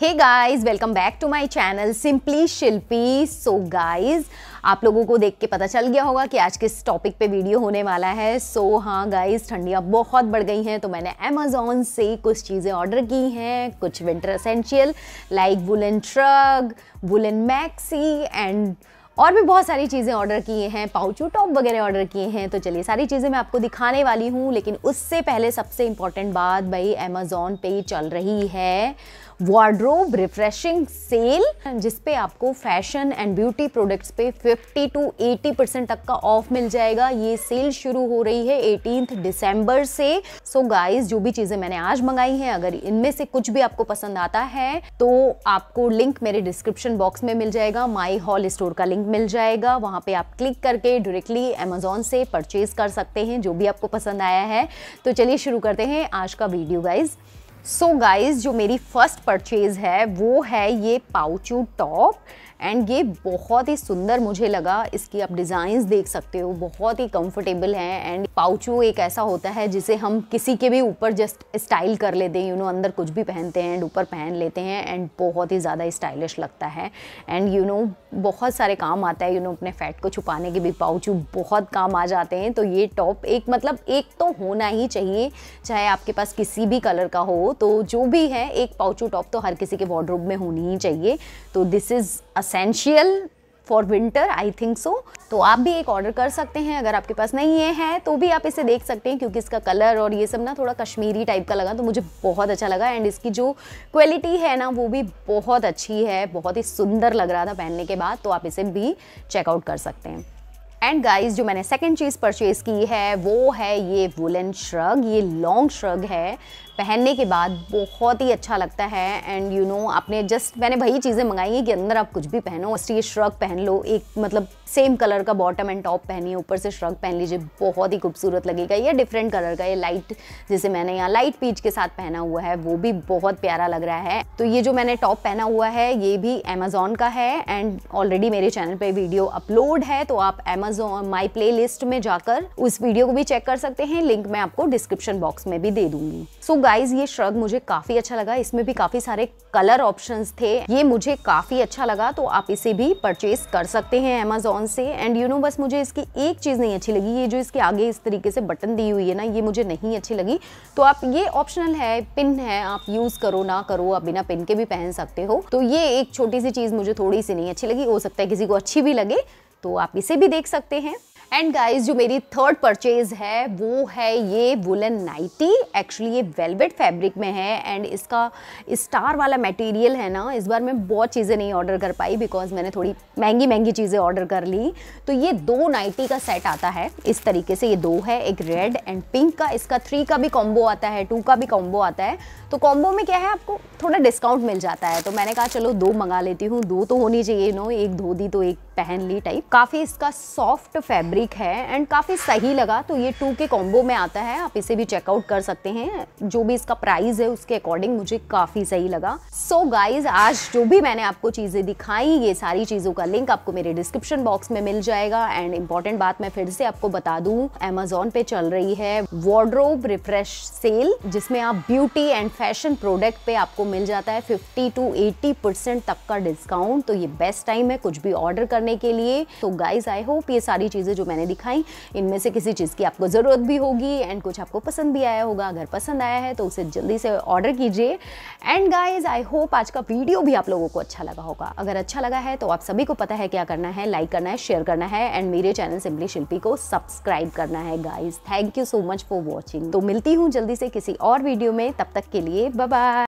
hey guys welcome back to my channel simply Shilpi so guys आप लोगों को देख के पता चल गया होगा कि आज किस टॉपिक पे वीडियो होने वाला है सो so, हाँ गाइस ठंडियाँ बहुत बढ़ गई हैं तो मैंने अमेजोन से कुछ चीज़ें ऑर्डर की हैं कुछ winter essential like woollen shrug woollen maxi and और भी बहुत सारी चीज़ें ऑर्डर किए हैं पाउचू टॉप वगैरह ऑर्डर किए हैं तो चलिए सारी चीज़ें मैं आपको दिखाने वाली हूँ लेकिन उससे पहले सबसे इम्पॉर्टेंट बात भाई अमेज़ोन पे चल रही है वार्ड्रोब रिफ्रेशिंग सेल जिसपे आपको फैशन एंड ब्यूटी प्रोडक्ट्स पे 50 टू 80 परसेंट तक का ऑफ मिल जाएगा ये सेल शुरू हो रही है एटीनथ दिसंबर से सो so गाइस जो भी चीज़ें मैंने आज मंगाई हैं अगर इनमें से कुछ भी आपको पसंद आता है तो आपको लिंक मेरे डिस्क्रिप्शन बॉक्स में मिल जाएगा माई हॉल स्टोर का लिंक मिल जाएगा वहाँ पर आप क्लिक करके डायरेक्टली अमेजोन से परचेज कर सकते हैं जो भी आपको पसंद आया है तो चलिए शुरू करते हैं आज का video guys so so guys जो मेरी फर्स्ट परचेज़ है वो है ये पाउचू टॉप एंड ये बहुत ही सुंदर मुझे लगा इसकी आप डिज़ाइंस देख सकते हो बहुत ही कंफर्टेबल हैं एंड पाउचू एक ऐसा होता है जिसे हम किसी के भी ऊपर जस्ट स्टाइल कर लेते हैं यू नो अंदर कुछ भी पहनते हैं एंड ऊपर पहन लेते हैं एंड बहुत ही ज़्यादा स्टाइलिश लगता है एंड यू नो बहुत सारे काम आता है यू नो अपने फैट को छुपाने के भी पाउच बहुत काम आ जाते हैं तो ये टॉप एक मतलब एक तो होना ही चाहिए चाहे आपके पास किसी भी कलर का हो तो जो भी है एक पाउचू टॉप तो हर किसी के वार्ड्रोब में होनी ही चाहिए तो this is essential for winter I think so तो आप भी एक ऑर्डर कर सकते हैं अगर आपके पास नहीं ये है तो भी आप इसे देख सकते हैं क्योंकि इसका कलर और ये सब ना थोड़ा कश्मीरी टाइप का लगा तो मुझे बहुत अच्छा लगा एंड इसकी जो क्वालिटी है ना वो भी बहुत अच्छी है बहुत ही सुंदर लग रहा था पहनने के बाद तो आप इसे भी चेकआउट कर सकते हैं एंड गाइज जो मैंने सेकेंड चीज़ परचेज़ की है वो है ये वुलन श्रग ये लॉन्ग श्रग है पहनने के बाद बहुत ही अच्छा लगता है एंड यू नो आपने जस्ट मैंने भाई चीज़ें मंगाई हैं कि अंदर आप कुछ भी पहनो ये श्रग पहन लो एक मतलब सेम कलर का बॉटम एंड टॉप पहनिए ऊपर से श्रग पहन लीजिए बहुत ही खूबसूरत लगेगा ये डिफरेंट कलर का ये लाइट जैसे मैंने यहाँ लाइट पीच के साथ पहना हुआ है वो भी बहुत प्यारा लग रहा है तो ये जो मैंने टॉप पहना हुआ है ये भी अमेजोन का है एंड ऑलरेडी मेरे चैनल पर वीडियो अपलोड है तो आप अमेजोन माई प्ले में जाकर उस वीडियो को भी चेक कर सकते हैं लिंक मैं आपको डिस्क्रिप्शन बॉक्स में भी दे दूंगी सो so, गाइज ये श्रग मुझे काफी अच्छा लगा इसमें भी काफी सारे कलर ऑप्शन थे ये मुझे काफी अच्छा लगा तो आप इसे भी परचेज कर सकते हैं अमेजोन से एंड यू नो बस मुझे इसकी एक चीज़ नहीं अच्छी लगी ये जो इसके आगे इस तरीके से बटन दी हुई है ना ये मुझे नहीं अच्छी लगी तो आप ये ऑप्शनल है पिन है आप यूज़ करो ना करो आप बिना पिन के भी पहन सकते हो तो ये एक छोटी सी चीज़ मुझे थोड़ी सी नहीं अच्छी लगी हो सकता है किसी को अच्छी भी लगे तो आप इसे भी देख सकते हैं एंड गाइस जो मेरी थर्ड परचेज है वो है ये वुलन नाइटी एक्चुअली ये वेलवेट फैब्रिक में है एंड इसका स्टार वाला मटेरियल है ना इस बार मैं बहुत चीज़ें नहीं ऑर्डर कर पाई बिकॉज मैंने थोड़ी महंगी महंगी चीज़ें ऑर्डर कर ली तो ये दो नाइटी का सेट आता है इस तरीके से ये दो है एक रेड एंड पिंक का इसका थ्री का भी कॉम्बो आता है टू का भी कॉम्बो आता है तो कॉम्बो में क्या है आपको थोड़ा डिस्काउंट मिल जाता है तो मैंने कहा चलो दो मंगा लेती हूँ दो तो होनी चाहिए नो एक धो दी तो एक पहन ली टाइप काफ़ी इसका सॉफ्ट फैब्रिक है एंड काफ़ी सही लगा तो ये टू के कॉम्बो में आता है आप इसे भी चेकआउट कर सकते हैं जो भी इसका प्राइस है उसके अकॉर्डिंग मुझे काफ़ी सही लगा सो so गाइज आज जो भी मैंने आपको चीज़ें दिखाई ये सारी चीज़ों का लिंक आपको मेरे डिस्क्रिप्शन बॉक्स में मिल जाएगा एंड इम्पॉर्टेंट बात मैं फिर से आपको बता दूँ अमेजोन पे चल रही है वॉर्ड्रोब रिफ्रेश सेल जिसमें आप ब्यूटी एंड फैशन प्रोडक्ट पे आपको मिल जाता है फिफ्टी टू एटी परसेंट तक का डिस्काउंट तो ये बेस्ट टाइम है कुछ भी ऑर्डर करने करने के लिए तो गाइज आई होप ये सारी चीज़ें जो मैंने दिखाई इनमें से किसी चीज़ की आपको ज़रूरत भी होगी एंड कुछ आपको पसंद भी आया होगा अगर पसंद आया है तो उसे जल्दी से ऑर्डर कीजिए एंड गाइज आई होप आज का वीडियो भी आप लोगों को अच्छा लगा होगा अगर अच्छा लगा है तो आप सभी को पता है क्या करना है लाइक करना है शेयर करना है एंड मेरे चैनल सिंपली शिल्पी को सब्सक्राइब करना है guys thank you so much for watching तो मिलती हूँ जल्दी से किसी और वीडियो में तब तक के लिए बाय